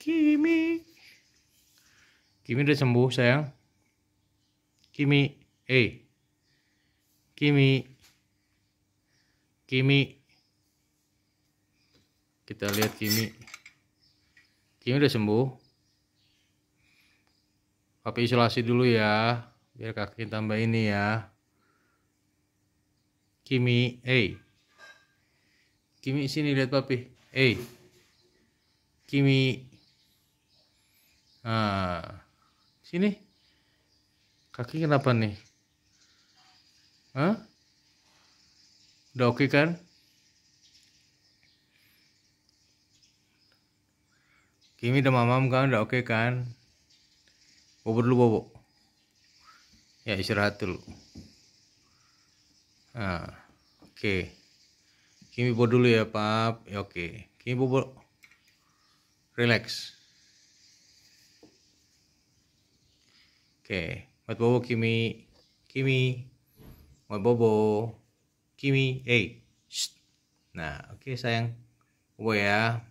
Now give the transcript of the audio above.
Kimi Kimi udah sembuh sayang Kimi eh Kimi Kimi kita lihat Kimi Kimi udah sembuh tapi isolasi dulu ya biar kaki tambah ini ya Kimi eh Kimi sini lihat papi eh hey. Kimi Nah, sini. Kaki kenapa nih? Hah? Udah oke okay kan? Kimi udah mamam kan? Udah oke okay kan? Bobo dulu bobo. Ya istirahat dulu. Nah, oke. Okay. Kimi bobo dulu ya, Pap. Ya oke. Okay. Kimi bobo. Relax. Oke, buat bobo Kimi, Kimi, buat bobo, Kimi, eh, hey. nah oke okay, sayang, bobo ya.